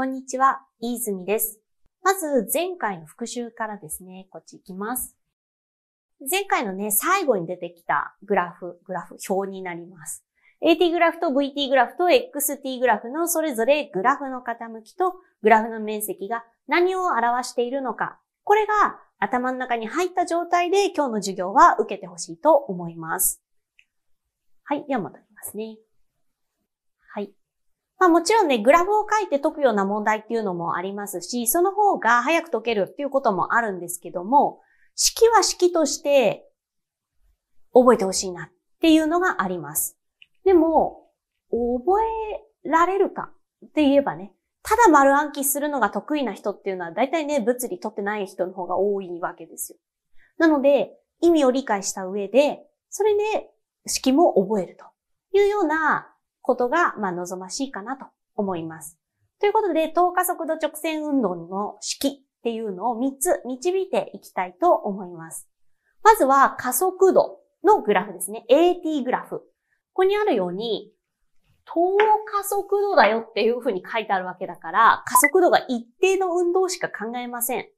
こんにちは、飯泉です。まず、前回の復習からですね、こっち行きます。前回のね、最後に出てきたグラフ、グラフ、表になります。AT グラフと VT グラフと XT グラフのそれぞれグラフの傾きとグラフの面積が何を表しているのか。これが頭の中に入った状態で今日の授業は受けてほしいと思います。はい、では戻りますね。はい。まあもちろんね、グラフを書いて解くような問題っていうのもありますし、その方が早く解けるっていうこともあるんですけども、式は式として覚えてほしいなっていうのがあります。でも、覚えられるかって言えばね、ただ丸暗記するのが得意な人っていうのは、大体ね、物理取ってない人の方が多いわけですよ。なので、意味を理解した上で、それで、式も覚えるというようなことが、まあ、望ましいかなと思います。ということで、等加速度直線運動の式っていうのを3つ導いていきたいと思います。まずは加速度のグラフですね。AT グラフ。ここにあるように、等加速度だよっていうふうに書いてあるわけだから、加速度が一定の運動しか考えません。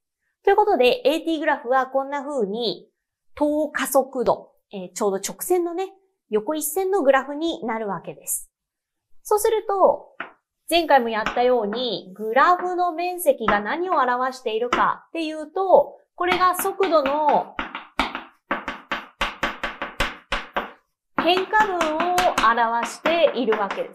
ということで、AT グラフはこんな風に、等加速度、えー、ちょうど直線のね、横一線のグラフになるわけです。そうすると、前回もやったように、グラフの面積が何を表しているかっていうと、これが速度の変化分を表しているわけです。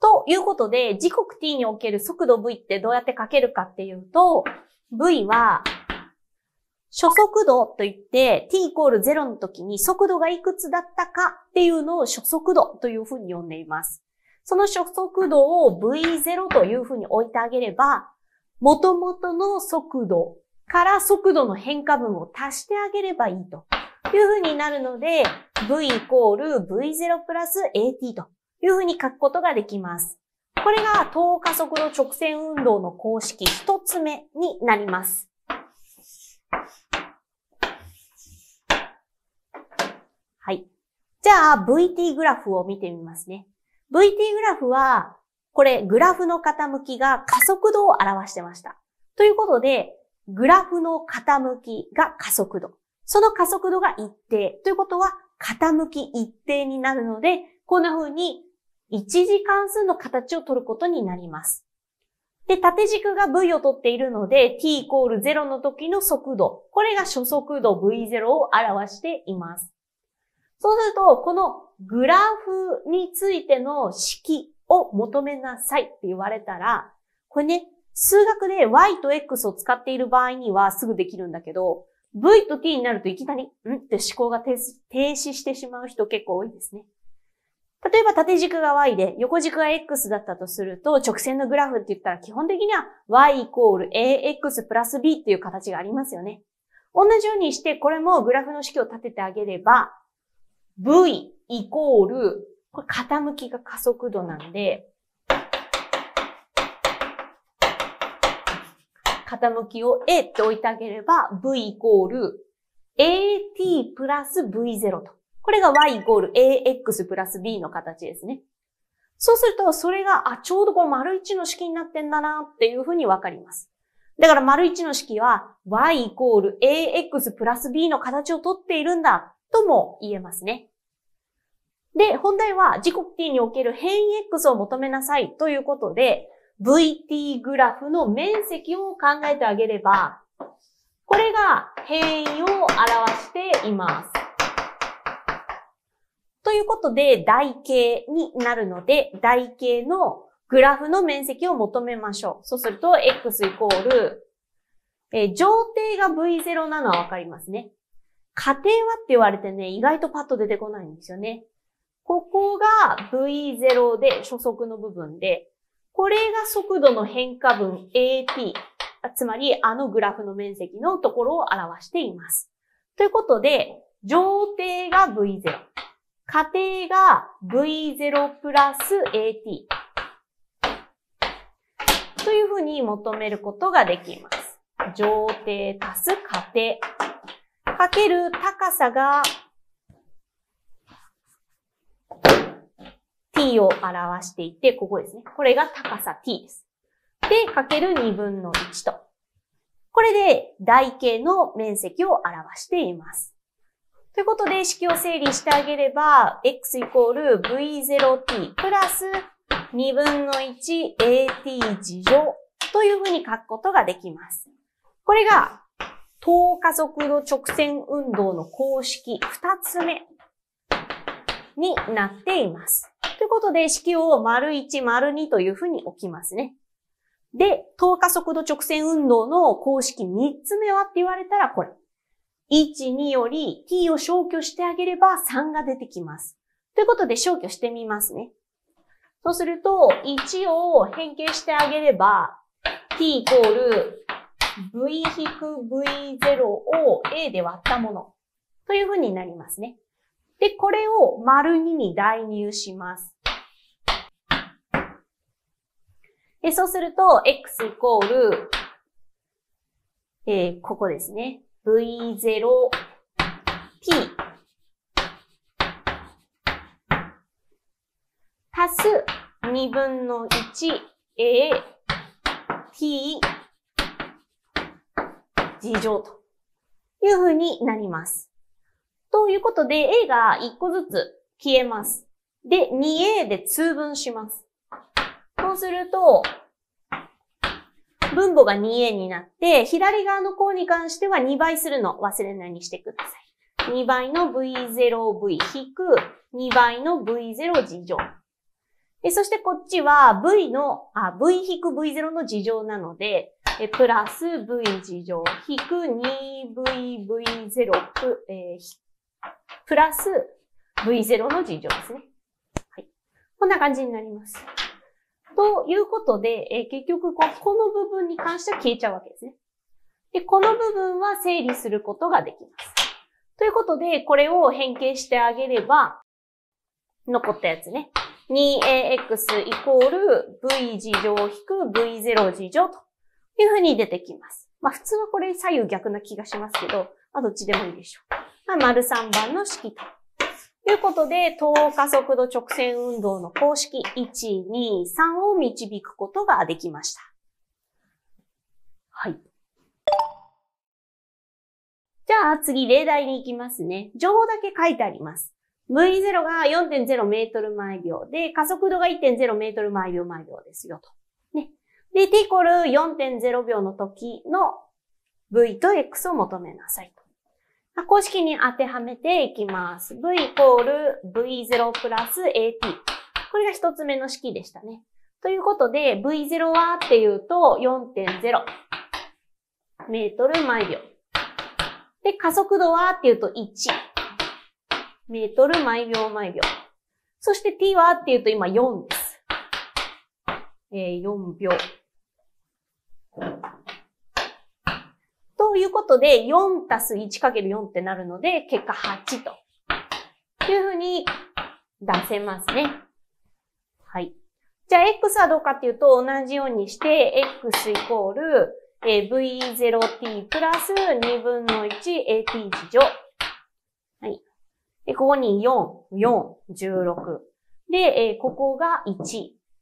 ということで、時刻 t における速度 v ってどうやって書けるかっていうと、v は初速度といって t イコール0の時に速度がいくつだったかっていうのを初速度というふうに呼んでいます。その初速度を v0 というふうに置いてあげれば、元々の速度から速度の変化分を足してあげればいいというふうになるので、v イコール v0 プラス at というふうに書くことができます。これが等加速度直線運動の公式一つ目になります。はい。じゃあ、VT グラフを見てみますね。VT グラフは、これ、グラフの傾きが加速度を表してました。ということで、グラフの傾きが加速度。その加速度が一定。ということは、傾き一定になるので、こんな風に一次関数の形を取ることになります。で、縦軸が V を取っているので、t イコール0の時の速度。これが初速度 V0 を表しています。そうすると、このグラフについての式を求めなさいって言われたら、これね、数学で y と x を使っている場合にはすぐできるんだけど、v と t になるといきなり、んって思考が停止してしまう人結構多いですね。例えば縦軸が y で横軸が x だったとすると直線のグラフって言ったら基本的には y イコール ax プラス b っていう形がありますよね。同じようにしてこれもグラフの式を立ててあげれば V イコール、これ傾きが加速度なんで、傾きを A って置いてあげれば、V イコール AT プラス V0 と。これが Y イコール AX プラス B の形ですね。そうすると、それが、あ、ちょうどこの丸1の式になってんだなっていうふうにわかります。だから、丸1の式は、y イコール ax プラス b の形をとっているんだとも言えますね。で、本題は時刻 t における変異 x を求めなさいということで、vt グラフの面積を考えてあげれば、これが変異を表しています。ということで、台形になるので、台形のグラフの面積を求めましょう。そうすると、x イコール、えー、乗が v0 なのはわかりますね。家庭はって言われてね、意外とパッと出てこないんですよね。ここが V0 で初速の部分で、これが速度の変化分 AT、つまりあのグラフの面積のところを表しています。ということで、上底が V0、下底が V0 プラス AT というふうに求めることができます。上底足す下底かける高さが t を表していて、ここですね。これが高さ t です。で、かける2分の1と。これで台形の面積を表しています。ということで、式を整理してあげれば、x イコール v0t プラス2分の 1at 事乗というふうに書くことができます。これが等加速度直線運動の公式2つ目になっています。ということで、式を丸1、丸2というふうに置きますね。で、等加速度直線運動の公式3つ目はって言われたらこれ。1、2より t を消去してあげれば3が出てきます。ということで消去してみますね。そうすると、1を変形してあげれば、t イコール v-v0 を a で割ったものというふうになりますね。で、これを丸2に代入します。でそうすると、x イコール、えー、ここですね。v 0 t 足す2分の 1a t 事情という風になります。ということで、A が1個ずつ消えます。で、2A で通分します。そうすると、分母が 2A になって、左側の項に関しては2倍するの忘れないにしてください。2倍の V0V 引く2倍の V0 事乗。でそしてこっちは V の、あ、V 引く V0 の事乗なので、えプラス v 字乗、引く 2VV0、えー、プラス V0 の字乗ですね。はい。こんな感じになります。ということで、えー、結局こ、この部分に関しては消えちゃうわけですね。で、この部分は整理することができます。ということで、これを変形してあげれば、残ったやつね。2ax イコール v 字乗引く v0 字乗というふうに出てきます。まあ普通はこれ左右逆な気がしますけど、まあどっちでもいいでしょう。まあ、丸3番の式と。ということで、等加速度直線運動の公式1、2、3を導くことができました。はい。じゃあ次、例題に行きますね。情報だけ書いてあります。V0 が4.0メートル毎秒で、加速度が1.0メートル毎秒毎秒ですよと。で、t イコール4.0秒の時の v と x を求めなさいと。公式に当てはめていきます。v イコール v0 プラス at。これが一つ目の式でしたね。ということで、v0 はっていうと4.0メートル毎秒。で、加速度はっていうと1メートル毎秒毎秒。そして t はっていうと今4です。えー、4秒。ということで、4たす 1×4 ってなるので、結果8と。いうふうに出せますね。はい。じゃあ、x はどうかっていうと、同じようにして、x イコール、え v0t プラス2分の 1at 以上。はい。で、ここに4、4、16。で、えー、ここが1。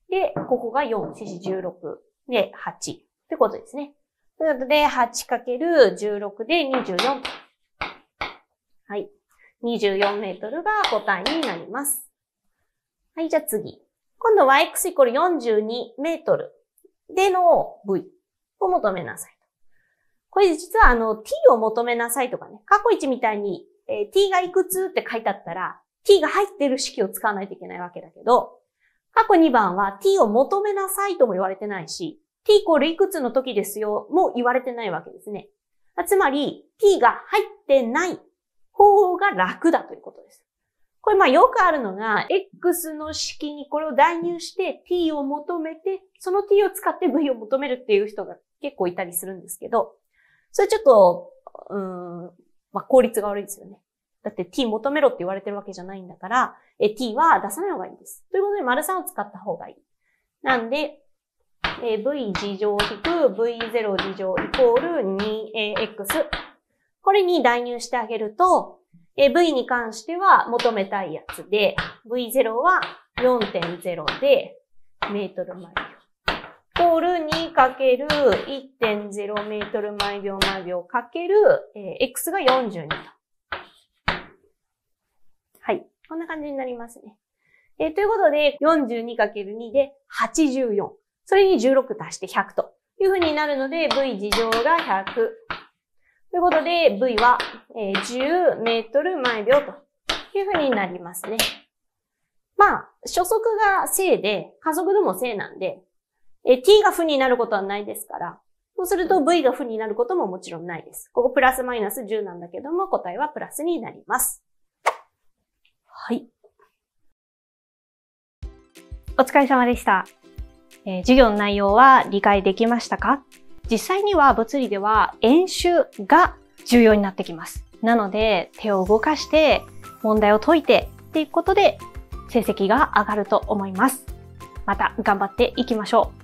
で、ここが4、4、16。で、8。ってことですね。なので、8×16 で24。はい。24メートルが答えになります。はい、じゃあ次。今度は x イコール42メートルでの v を求めなさい。これ実はあの t を求めなさいとかね、過去1みたいに、え t がいくつって書いてあったら、t が入ってる式を使わないといけないわけだけど、過去2番は t を求めなさいとも言われてないし、t イコールいくつの時ですよ、も言われてないわけですね。つまり、t が入ってない方が楽だということです。これまあよくあるのが、x の式にこれを代入して t を求めて、その t を使って v を求めるっていう人が結構いたりするんですけど、それちょっと、うん、まあ効率が悪いですよね。だって t 求めろって言われてるわけじゃないんだから、え t は出さない方がいいです。ということで、丸3を使った方がいい。なんで、えー、v 事乗引く v0 事乗イコール 2ax。これに代入してあげると、えー、v に関しては求めたいやつで、v0 は4.0で、メートル毎秒。イコール 2×1.0 メートル毎秒毎秒かける、えー、x が42と。はい。こんな感じになりますね。えー、ということで、42×2 で84。それに16足して100というふうになるので、V 事乗が100。ということで、V は10メートル毎秒というふうになりますね。まあ、初速が正で、加速度も正なんで、t が負になることはないですから、そうすると v が負になることももちろんないです。ここプラスマイナス10なんだけども、答えはプラスになります。はい。お疲れ様でした。えー、授業の内容は理解できましたか実際には物理では演習が重要になってきます。なので、手を動かして、問題を解いて、っていうことで、成績が上がると思います。また頑張っていきましょう。